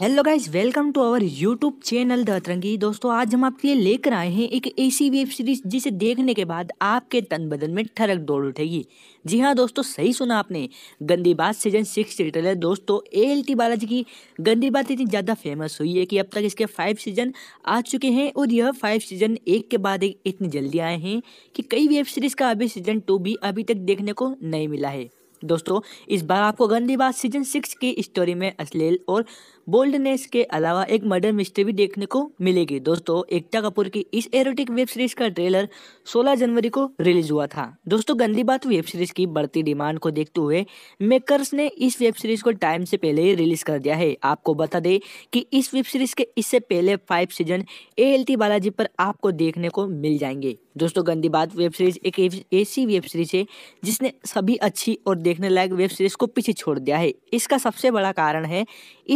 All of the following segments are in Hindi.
hello guys welcome to our YouTube channel the Atrangi दोस्तों आज हम आपके लिए लेकर आए हैं एक ऐसी वेब सीरीज जिसे देखने के बाद आपके तन बदन में ठरक दौड़ उठेगी जी हाँ दोस्तों सही सुना आपने गंदी बात सीजन सिक्स से है दोस्तों ए एल टी बालाजी की गंदी बात इतनी ज़्यादा फेमस हुई है कि अब तक इसके फाइव सीजन आ चुके हैं और यह फाइव सीजन एक के बाद एक इतनी जल्दी आए हैं कि कई वेब सीरीज़ का अभी सीजन टू भी अभी तक देखने को नहीं मिला है दोस्तों इस बार आपको गंदी बात सीजन सिक्स की स्टोरी में अश्लील और बोल्डनेस के अलावा एक मर्डर मिस्ट्री भी देखने को मिलेगी दोस्तों एकता कपूर की इस एरोटिक वेब सीरीज का ट्रेलर 16 जनवरी को रिलीज हुआ था दोस्तों गंदी बात वेब सीरीज की बढ़ती डिमांड को देखते हुए मेकर्स ने इस वेब सीरीज को टाइम से पहले ही रिलीज कर दिया है आपको बता दें कि इस वेब सीरीज के इससे पहले फाइव सीजन ए बालाजी पर आपको देखने को मिल जाएंगे दोस्तों गंदी बात वेब सीरीज एक ऐसी वेब सीरीज है जिसने सभी अच्छी और देखने लायक वेब सीरीज को पीछे छोड़ दिया है इसका सबसे बड़ा कारण है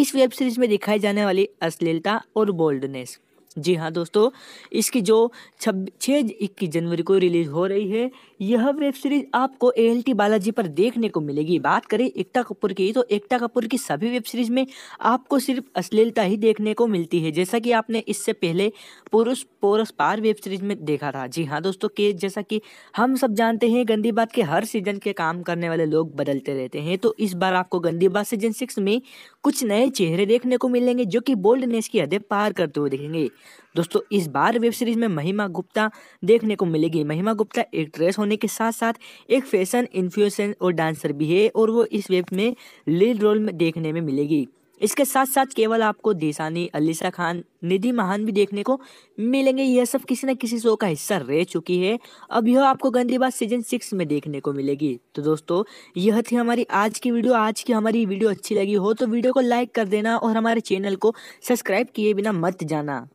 इस वेब सीरीज में दिखाई जाने वाली अश्लीलता और बोल्डनेस जी हाँ दोस्तों इसकी जो छब छः इक्कीस जनवरी को रिलीज हो रही है यह वेब सीरीज आपको ए एल टी बालाजी पर देखने को मिलेगी बात करें एकता कपूर की तो एकता कपूर की सभी वेब सीरीज में आपको सिर्फ अश्लीलता ही देखने को मिलती है जैसा कि आपने इससे पहले पुरुष पोरस पार वेब सीरीज में देखा था जी हाँ दोस्तों के जैसा कि हम सब जानते हैं गंदी बात के हर सीजन के काम करने वाले लोग बदलते रहते हैं तो इस बार आपको गंदी बात सीजन सिक्स में कुछ नए चेहरे देखने को मिलेंगे जो कि बोल्डनेस की हदें पार करते हुए देखेंगे दोस्तों इस बार वेब सीरीज में महिमा गुप्ता देखने को मिलेगी महिमा गुप्ता एक ड्रेस होने के साथ साथ एक फैशन इन्फ्लुएंसर और डांसर भी है और वो इस वेब में लीड रोल में देखने में मिलेगी इसके साथ साथ केवल आपको देसानी अलीसा खान निधि महान भी देखने को मिलेंगे यह सब किसी न किसी शो का हिस्सा रह चुकी है अब यह आपको गंदीबाज सीजन सिक्स में देखने को मिलेगी तो दोस्तों यह थी हमारी आज की वीडियो आज की हमारी वीडियो अच्छी लगी हो तो वीडियो को लाइक कर देना और हमारे चैनल को सब्सक्राइब किए बिना मत जाना